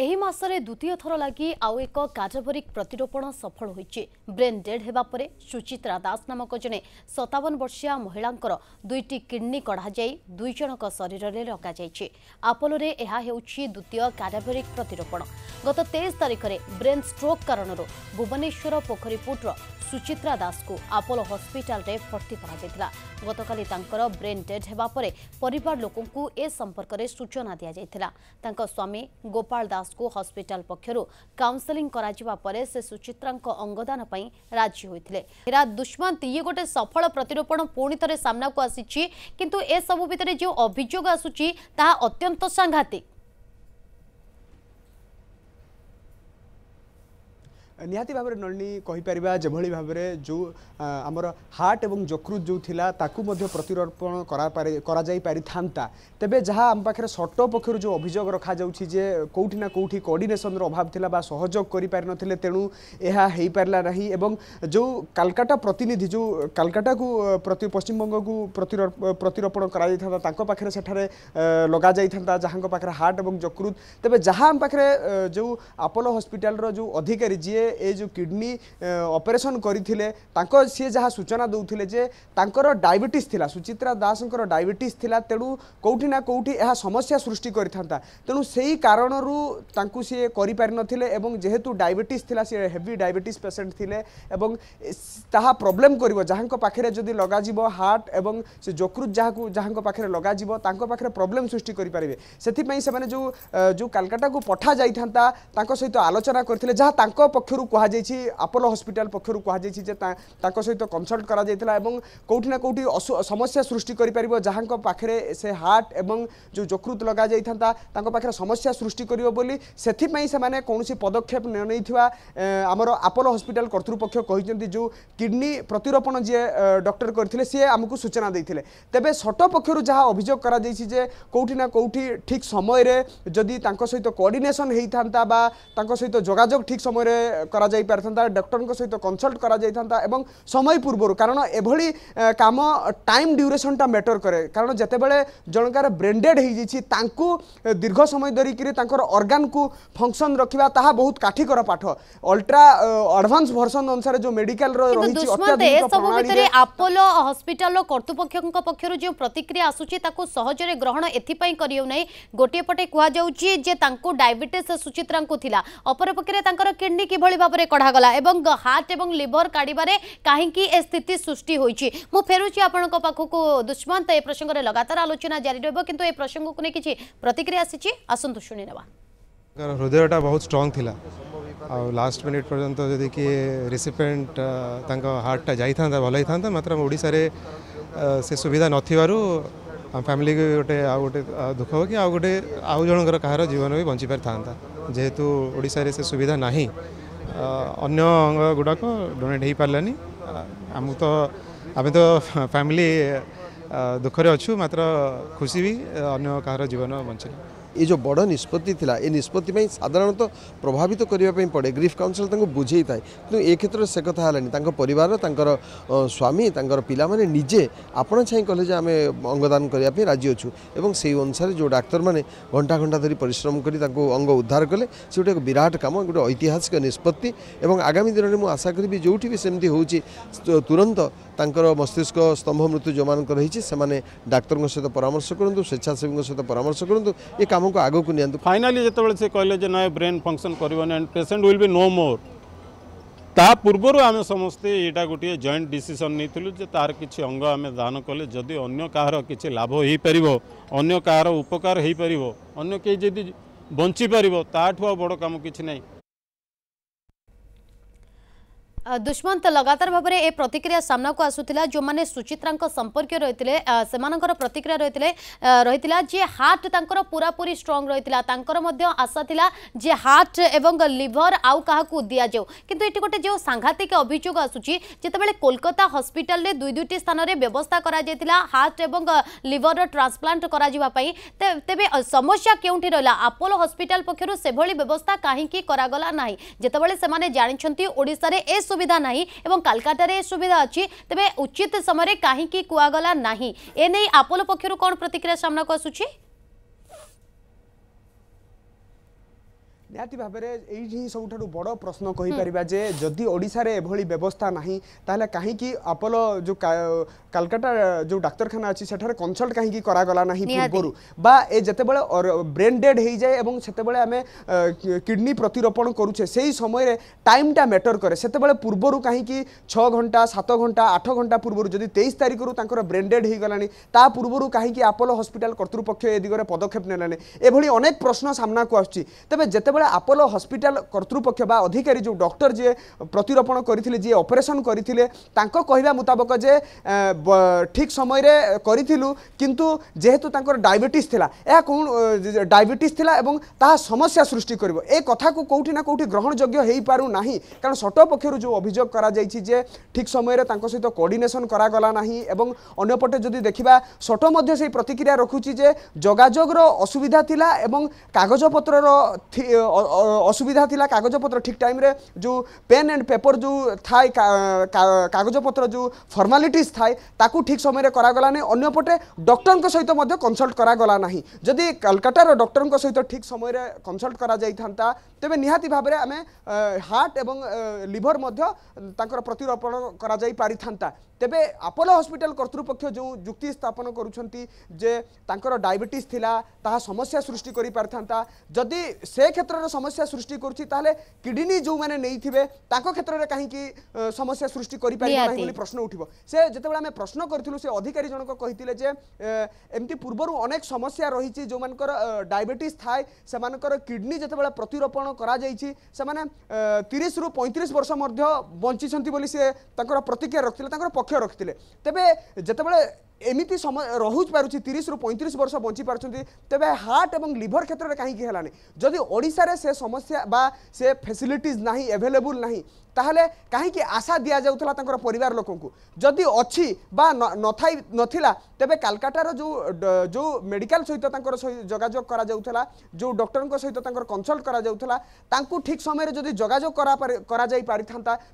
ଏହି ମାସରେ ଦ୍ୱିତୀୟ ଥର ଲାଗି ଆଉ ଏକ କାଜଭରିକ ପ୍ରତିରୋପଣ ସଫଳ ହୋଇଛି ବ୍ରେନ୍ ଡେଡ୍ ହେବା ପରେ ସୁଚିତ୍ରା ଦାସ ନାମକ ଜଣେ ସତାବନ ବର୍ଷିଆ ମହିଳାଙ୍କର ଦୁଇଟି କିଡ୍ନି କଢ଼ାଯାଇ ଦୁଇ ଜଣଙ୍କ ଶରୀରରେ ରଖାଯାଇଛି ଆପୋଲୋରେ ଏହା ହେଉଛି ଦ୍ୱିତୀୟ କାଜଭରିକ ପ୍ରତିରୋପଣ ଗତ ତେଇଶ ତାରିଖରେ ବ୍ରେନ୍ ଷ୍ଟ୍ରୋକ୍ କାରଣରୁ ଭୁବନେଶ୍ୱର ପୋଖରୀପୁଟର ସୁଚିତ୍ରା ଦାସଙ୍କୁ ଆପୋଲୋ ହସ୍ପିଟାଲରେ ଭର୍ତ୍ତି କରାଯାଇଥିଲା ଗତକାଲି ତାଙ୍କର ବ୍ରେନ୍ ଡେଡ୍ ହେବା ପରେ ପରିବାର ଲୋକଙ୍କୁ ଏ ସମ୍ପର୍କରେ ସୂଚନା ଦିଆଯାଇଥିଲା ତାଙ୍କ ସ୍ୱାମୀ ଗୋପାଳ ଦାସ ଦାସଙ୍କୁ ହସ୍ପିଟାଲ ପକ୍ଷରୁ କାଉନସେଲିଂ କରାଯିବା ପରେ ସେ ସୁଚିତ୍ରାଙ୍କ ଅଙ୍ଗଦାନ ପାଇଁ ରାଜି ହୋଇଥିଲେ ହୀରା ଦୁଷ୍ମନ୍ତ ଇଏ ଗୋଟେ ସଫଳ ପ୍ରତିରୋପଣ ପୁଣି ଥରେ ସାମ୍ନାକୁ ଆସିଛି କିନ୍ତୁ ଏସବୁ ଭିତରେ ଯେଉଁ ଅଭିଯୋଗ ଆସୁଛି ତାହା ଅତ୍ୟନ୍ତ ସାଂଘାତିକ ନିହାତି ଭାବରେ ନଳିନୀ କହିପାରିବା ଯେଭଳି ଭାବରେ ଯେଉଁ ଆମର ହାର୍ଟ ଏବଂ ଯକୃତ ଯେଉଁ ଥିଲା ତାକୁ ମଧ୍ୟ ପ୍ରତିରୋପଣ କରାଯାଇପାରିଥାନ୍ତା ତେବେ ଯାହା ଆମ ପାଖରେ ସଟ ପକ୍ଷରୁ ଯେଉଁ ଅଭିଯୋଗ ରଖାଯାଉଛି ଯେ କେଉଁଠି ନା କେଉଁଠି କୋର୍ଡିନେସନର ଅଭାବ ଥିଲା ବା ସହଯୋଗ କରିପାରିନଥିଲେ ତେଣୁ ଏହା ହୋଇପାରିଲା ନାହିଁ ଏବଂ ଯେଉଁ କାଲକାଟା ପ୍ରତିନିଧି ଯେଉଁ କାଲକାଟାକୁ ପ୍ରତି ପଶ୍ଚିମବଙ୍ଗକୁ ପ୍ରତିରୋପଣ କରାଯାଇଥାନ୍ତା ତାଙ୍କ ପାଖରେ ସେଠାରେ ଲଗାଯାଇଥାନ୍ତା ଯାହାଙ୍କ ପାଖରେ ହାର୍ଟ ଏବଂ ଯକୃତ ତେବେ ଯାହା ଆମ ପାଖରେ ଯେଉଁ ଆପୋଲୋ ହସ୍ପିଟାଲର ଯେଉଁ ଅଧିକାରୀ ଯିଏ ए जो किडनी ऑपरेशन करते सी जहाँ सूचना दूते जे तर सुचित्रा दास डायबिटीज तेणु कौटी ना कौटी यह समस्या सृष्टि करता तेणु से ही कारण सी करें एवं सी हेवी डायबिटीज पेसेंट थे ता प्रोब्लेम कर जहाँ पाखे जदि लग हार्ट एवं से जोकृत जहाँ जहाँ पाखे लग पाखे प्रोब्लेम सृष्टि करेंगे से जो जो कालकाटा को पठा जाता सहित आलोचना करते जहाँ पक्ष পক্ষর কুহযাই আপোলো হসপিটাল পক্ষর কুহযাই যে তাঁর সহিত কনসল্ট করা যাই এবং কোটি না কোটি সমস্যা সৃষ্টি করে পার যা পাখে সে হার্ট এবং যে যকৃত লগা যাই তা পাখে সমস্যা সৃষ্টি করব বলে সেপাই সে কৌশি পদক্ষেপ নেই আমার আপোলো হসপিটাল কর্তৃপক্ষ কিন্তু যে কিডনি প্রত্যর্পণ যে ডক্টর করে সি আমি সূচনা দিয়ে তেমনি সট পক্ষর যা অভিযোগ করা যাই যে কোটি না কোটি ঠিক সময়ের যদি তাঁর সহ কোর্ডিনেসন হয়ে থাকে বা তাঁর সহ যোগাযোগ ঠিক সময়ের କରାଯାଇ ପାରିଥାନ୍ତା ଡକ୍ଟରଙ୍କ ସହିତ କନସଲ୍ଟ କରାଯାଇଥାନ୍ତା ଏବଂ ସମୟ ପୂର୍ବରୁ କାରଣ ଏଭଳି କାମ ଟାଇମ୍ ଡ୍ୟୁରେସନ୍ଟା ମ୍ୟାଟର କରେ କାରଣ ଯେତେବେଳେ ଜଣଙ୍କର ବ୍ରେନ୍ ଡେଡ୍ ହୋଇଯାଇଛି ତାଙ୍କୁ ଦୀର୍ଘ ସମୟ ଧରିକିରି ତାଙ୍କର ଅର୍ଗାନକୁ ଫଙ୍କସନ୍ ରଖିବା ତାହା ବହୁତ କାଠିକର ପାଠ ଅଲଟ୍ରା ଆଡଭାନ୍ସ ଭର୍ସନ୍ ଅନୁସାରେ ଯେଉଁ ମେଡିକାଲର ରହିଛି ଅତ୍ୟାଧୁନିକ ପ୍ରଣାଳୀରେ ଆପୋଲୋ ହସ୍ପିଟାଲର କର୍ତ୍ତୃପକ୍ଷଙ୍କ ପକ୍ଷରୁ ଯେଉଁ ପ୍ରତିକ୍ରିୟା ଆସୁଛି ତାକୁ ସହଜରେ ଗ୍ରହଣ ଏଥିପାଇଁ କରିହେଉ ନାହିଁ ଗୋଟିଏ ପଟେ କୁହାଯାଉଛି ଯେ ତାଙ୍କୁ ଡାଇବେଟିସ୍ ସୁଚିତ୍ରାଙ୍କୁ ଥିଲା ଅପରପକ୍ଷରେ ତାଙ୍କର କିଡ୍ନୀ କିଭଳି কিভাবে ভাবে কড়াগলা এবং হার্ট এবং লিভর কাড়িবার কী এ স্থিতি সৃষ্টি হয়েছে মু ফেরুছি আপনার পাখক দুষ্মন্ত এ প্রসঙ্গে লগাতার আলোচনা জারি রহব কিন্তু এ প্রসঙ্গক নিয়ে কিছু প্রতিক্রিয়া আসিছি আসন্তু শুনে নেওয়া হৃদয়টা বহু স্ট্রং লা ଆଉ ଲାଷ୍ଟ ମିନିଟ୍ ପର୍ଯ୍ୟନ୍ତ ଯଦି କିଏ ରିସିପେଣ୍ଟ ତାଙ୍କ ହାର୍ଟଟା ଯାଇଥାନ୍ତା ଭଲ ହେଇଥାନ୍ତା ମାତ୍ର ଆମ ଓଡ଼ିଶାରେ ସେ ସୁବିଧା ନଥିବାରୁ ଆମ ଫ୍ୟାମିଲିକି ଗୋଟେ ଆଉ ଗୋଟେ ଦୁଃଖ ହେବ କି ଆଉ ଗୋଟେ ଆଉ ଜଣଙ୍କର କାହାର ଜୀବନ ବି ବଞ୍ଚିପାରିଥାନ୍ତା ଯେହେତୁ ଓଡ଼ିଶାରେ ସେ ସୁବିଧା ନାହିଁ ଅନ୍ୟ ଅଙ୍ଗ ଗୁଡ଼ାକ ଡୋନେଟ୍ ହେଇପାରିଲାନି ଆମକୁ ତ ଆମେ ତ ଫ୍ୟାମିଲି ଦୁଃଖରେ ଅଛୁ ମାତ୍ର ଖୁସି ବି ଅନ୍ୟ କାହାର ଜୀବନ ବଞ୍ଚିଲା ଏ ଯେଉଁ ବଡ଼ ନିଷ୍ପତ୍ତି ଥିଲା ଏ ନିଷ୍ପତ୍ତି ପାଇଁ ସାଧାରଣତଃ ପ୍ରଭାବିତ କରିବା ପାଇଁ ପଡ଼େ ଗ୍ରିଫ୍ କାଉନସିଲ୍ ତାଙ୍କୁ ବୁଝେଇଥାଏ କିନ୍ତୁ ଏ କ୍ଷେତ୍ରରେ ସେ କଥା ହେଲାନି ତାଙ୍କ ପରିବାର ତାଙ୍କର ସ୍ୱାମୀ ତାଙ୍କର ପିଲାମାନେ ନିଜେ ଆପଣ ଛାଇଁ କଲେ ଯେ ଆମେ ଅଙ୍ଗଦାନ କରିବା ପାଇଁ ରାଜି ଅଛୁ ଏବଂ ସେଇ ଅନୁସାରେ ଯେଉଁ ଡାକ୍ତରମାନେ ଘଣ୍ଟା ଘଣ୍ଟା ଧରି ପରିଶ୍ରମ କରି ତାଙ୍କୁ ଅଙ୍ଗ ଉଦ୍ଧାର କଲେ ସେ ଗୋଟେ ବିରାଟ କାମ ଗୋଟେ ଐତିହାସିକ ନିଷ୍ପତ୍ତି ଏବଂ ଆଗାମୀ ଦିନରେ ମୁଁ ଆଶା କରିବି ଯେଉଁଠି ବି ସେମିତି ହେଉଛି ତୁରନ୍ତ ତାଙ୍କର ମସ୍ତିଷ୍କ ସ୍ତମ୍ଭ ମୃତ୍ୟୁ ଯେଉଁମାନଙ୍କର ହେଇଛି ସେମାନେ ଡାକ୍ତରଙ୍କ ସହିତ ପରାମର୍ଶ କରନ୍ତୁ ସ୍ୱେଚ୍ଛାସେବୀଙ୍କ ସହିତ ପରାମର୍ଶ କରନ୍ତୁ ଏ କାମ ଆମକୁ ଆଗକୁ ନିଅନ୍ତୁ ଫାଇନାଲି ଯେତେବେଳେ ସେ କହିଲେ ଯେ ନାଇଁ ବ୍ରେନ୍ ଫଙ୍କସନ୍ କରିବନି and patient will be no more ତା ପୂର୍ବରୁ ଆମେ ସମସ୍ତେ ଏଇଟା ଗୋଟିଏ ଜଏଣ୍ଟ ଡିସିସନ୍ ନେଇଥିଲୁ ଯେ ତାର କିଛି ଅଙ୍ଗ ଆମେ ଦାନ କଲେ ଯଦି ଅନ୍ୟ କାହାର କିଛି ଲାଭ ହୋଇପାରିବ ଅନ୍ୟ କାହାର ଉପକାର ହୋଇପାରିବ ଅନ୍ୟ କେହି ଯଦି ବଞ୍ଚିପାରିବ ତାଠୁ ଆଉ ବଡ଼ କାମ କିଛି ନାହିଁ ଦୁଷ୍ମନ୍ତ ଲଗାତାର ଭାବରେ ଏ ପ୍ରତିକ୍ରିୟା ସାମ୍ନାକୁ ଆସୁଥିଲା ଯେଉଁମାନେ ସୁଚିତ୍ରାଙ୍କ ସମ୍ପର୍କୀୟ ରହିଥିଲେ ସେମାନଙ୍କର ପ୍ରତିକ୍ରିୟା ରହିଥିଲେ ରହିଥିଲା ଯେ ହାର୍ଟ ତାଙ୍କର ପୁରାପୁରି ଷ୍ଟ୍ରଙ୍ଗ ରହିଥିଲା ତାଙ୍କର ମଧ୍ୟ ଆଶା ଥିଲା ଯେ ହାର୍ଟ ଏବଂ ଲିଭର ଆଉ କାହାକୁ ଦିଆଯାଉ କିନ୍ତୁ ଏଠି ଗୋଟେ ଯେଉଁ ସାଂଘାତିକ ଅଭିଯୋଗ ଆସୁଛି ଯେତେବେଳେ କୋଲକାତା ହସ୍ପିଟାଲରେ ଦୁଇ ଦୁଇଟି ସ୍ଥାନରେ ବ୍ୟବସ୍ଥା କରାଯାଇଥିଲା ହାର୍ଟ ଏବଂ ଲିଭରର ଟ୍ରାନ୍ସପ୍ଲାଣ୍ଟ କରାଯିବା ପାଇଁ ତେବେ ସମସ୍ୟା କେଉଁଠି ରହିଲା ଆପୋଲୋ ହସ୍ପିଟାଲ ପକ୍ଷରୁ ସେଭଳି ବ୍ୟବସ୍ଥା କାହିଁକି କରାଗଲା ନାହିଁ ଯେତେବେଳେ ସେମାନେ ଜାଣିଛନ୍ତି ଓଡ଼ିଶାରେ ଏ ସୁବିଧା ନାହିଁ ଏବଂ କାଲକାଟାରେ ଏ ସୁବିଧା ଅଛି ତେବେ ଉଚିତ ସମୟରେ କାହିଁକି କୁହାଗଲା ନାହିଁ ଏନେଇ ଆପୋଲୋ ପକ୍ଷରୁ କ'ଣ ପ୍ରତିକ୍ରିୟା ସାମ୍ନାକୁ ଆସୁଛି ନିହାତି ଭାବରେ ଏଇଠି ସବୁଠାରୁ ବଡ଼ ପ୍ରଶ୍ନ କହିପାରିବା ଯେ ଯଦି ଓଡ଼ିଶାରେ ଏଭଳି ବ୍ୟବସ୍ଥା ନାହିଁ ତାହେଲେ କାହିଁକି ଆପୋଲୋ ଯେଉଁ କାଲକାଟା ଯେଉଁ ଡାକ୍ତରଖାନା ଅଛି ସେଠାରେ କନସଲ୍ଟ କାହିଁକି କରାଗଲା ନାହିଁ ପୂର୍ବରୁ ବା ଏ ଯେତେବେଳେ ବ୍ରେନ୍ ଡେଡ୍ ହେଇଯାଏ ଏବଂ ସେତେବେଳେ ଆମେ କିଡ଼ନୀ ପ୍ରତିରୋପଣ କରୁଛେ ସେଇ ସମୟରେ ଟାଇମ୍ଟା ମ୍ୟାଟର କରେ ସେତେବେଳେ ପୂର୍ବରୁ କାହିଁକି ଛଅ ଘଣ୍ଟା ସାତ ଘଣ୍ଟା ଆଠ ଘଣ୍ଟା ପୂର୍ବରୁ ଯଦି ତେଇଶ ତାରିଖରୁ ତାଙ୍କର ବ୍ରେନ୍ ଡେଡ୍ ହେଇଗଲାଣି ତା ପୂର୍ବରୁ କାହିଁକି ଆପୋଲୋ ହସ୍ପିଟାଲ କର୍ତ୍ତୃପକ୍ଷ ଏ ଦିଗରେ ପଦକ୍ଷେପ ନେଲାନି ଏଭଳି ଅନେକ ପ୍ରଶ୍ନ ସାମ୍ନାକୁ ଆସୁଛି ତେବେ ଯେତେବେଳେ যেতবে আপোল হসপিটাল কর্তৃপক্ষ বা অধিকারী যে ডক্টর যে প্রত্যুরোপণ করে যে অপরেসন করে কহা মুতাবক যে ঠিক সময়ের করেছিল কিন্তু যেহেতু তাঁর ডায়াবেটিস লা এ কোণ ডায়াবেটিস লা এবং তাহা সমস্যা সৃষ্টি করব এ কথা কোটি না কোটি গ্রহণযোগ্য হয়ে পু না কারণ সট পক্ষ যে অভিযোগ করা যাই যে ঠিক সময়ের তাঁর সহ কোর্ডিনেসন করা গলা না এবং অন্যপটে যদি দেখা সট মধ্যে সেই প্রতিক্রিয়া রখুছি যে যোগাযোগর অসুবিধা লা এবং কাগজপত্রর ଅସୁବିଧା ଥିଲା କାଗଜପତ୍ର ଠିକ୍ ଟାଇମ୍ରେ ଯେଉଁ ପେନ୍ ଆଣ୍ଡ ପେପର ଯେଉଁ ଥାଏ କାଗଜପତ୍ର ଯେଉଁ ଫର୍ମାଲିଟିଜ୍ ଥାଏ ତାକୁ ଠିକ୍ ସମୟରେ କରାଗଲା ନାହିଁ ଅନ୍ୟପଟେ ଡକ୍ଟରଙ୍କ ସହିତ ମଧ୍ୟ କନସଲ୍ଟ କରାଗଲା ନାହିଁ ଯଦି କାଲକାଟାର ଡକ୍ଟରଙ୍କ ସହିତ ଠିକ୍ ସମୟରେ କନସଲ୍ଟ କରାଯାଇଥାନ୍ତା ତେବେ ନିହାତି ଭାବରେ ଆମେ ହାର୍ଟ ଏବଂ লিভর মধ্য তাঁর প্রতিরোপণ করা যাই পারিথান্তা তেবে আপোলো হসপিটাল কর্তৃপক্ষ যে যুক্তি স্থাপন করছেন যে তাঁর ডায়াবেটিস লা তাহা সমস্যা সৃষ্টি করে পারিথা যদি সে ক্ষেত্রের সমস্যা সৃষ্টি করছি তাহলে কিডনি যে নেইথিবে তাঁর ক্ষেত্রে কী সমস্যা সৃষ্টি করে পারি বলে প্রশ্ন উঠব সে যেতবে আমি প্রশ্ন করলু সে অধিকারী জনক কে যে এমতি পূর্বর অনেক সমস্যা রয়েছে যে ডায়াবেটিস থাকে সে কিডনি যেতবে প্রতিরোপণ করা যাই সে তিরিশ রু পঁয়ত্রিশ বর্ষ মধ্য বঞ্চিছেন বলে সে তাঁর প্রতিক্রিয়া রাখলে তাঁর পক্ষ লক্ষ্য রাখি তেবে যেতবে এমিতি সময় রহিপারুছি তিরিশ রু পঁয়ত্রিশ বর্ষ বঞ্চি পারছেন তবে হার্ট এবং লিভর ক্ষেত্রে কী হলানি যদি ওড়শার সে সমস্যা বা সে ফেসিলিটিজ না এভেলেবল না তাহলে কাহিকি আশা দিয়া যাওয়া তাঁর পরিবার লোক যদি অছি বা নথাই তবে কালকাটার যে যে মেডিকাল সহ তাঁর যোগাযোগ করা যাওয়া যে ডক্টর সহ তাঁর কনসল্ট করা যাওয়া তাঁকু ঠিক সময় যদি যোগাযোগ করা যাই পারি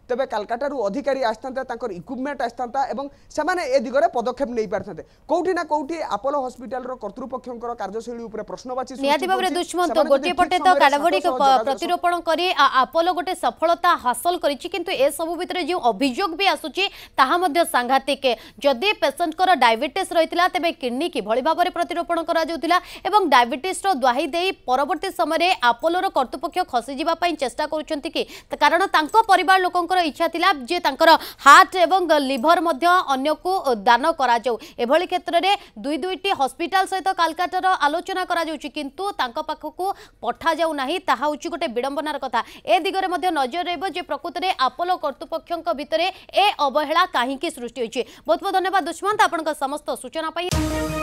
তবে কালকাটার অধিকারী আসতে তাঁর ইকুইপমেন্ট আসতে এবং সে এ দিগরে পদক্ষেপ নিয়ে পারিথাতে কোটি না কোটি আপোলো হসপিটালর কর্তৃপক্ষর কার্যশৈলী উপরে প্রশ্নবাচী নিহতি ভাবে দুষ্মন্ত গোটিয়ে পটে তো কাড়াভড়ি প্রত্যর্পণ করে আপোলো গোটে সফলতা হাসল করেছি কিন্তু এসবু ভিতরে যে অভিযোগ বি আসুচি তাহা মধ্যে সাংঘাতিক যদি পেসেন্টর ডায়াবেটিস রয়েছে তেবে কিডনি কিভাবে ভাবে প্রত্যর্পণ করা যাওয়া এবং ডায়াবেটিসর দোহাই দিয়ে পরবর্তী সময়ে আপোলোর কর্তৃপক্ষ খসি যাওয়া চেষ্টা করছেন কি কারণ তাঙ্ক পরিবার লোকর ইচ্ছা লা যে তাঙ্কর হার্ট এবং লিভর মধ্য অন্যকু দান করা যাও এভাবে ক্ষেত্রে দুই দুইটি হসপিটাল সহ কালকাটার আলোচনা করা যাচ্ছে কিন্তু তাঁর পাখক পঠা যাও না তাহা হচ্ছে গোটে বিড়ম্বনার কথা এ দিগরে মধ্যে নজর রহব যে প্রকৃতরে আপোলো কর্তৃপক্ষ ভিতরে এ অবহেলা কাহিকি সৃষ্টি হয়েছে বহু বহু ধন্যবাদ দুষ্মন্ত আপনার সমস্ত সূচনা পাই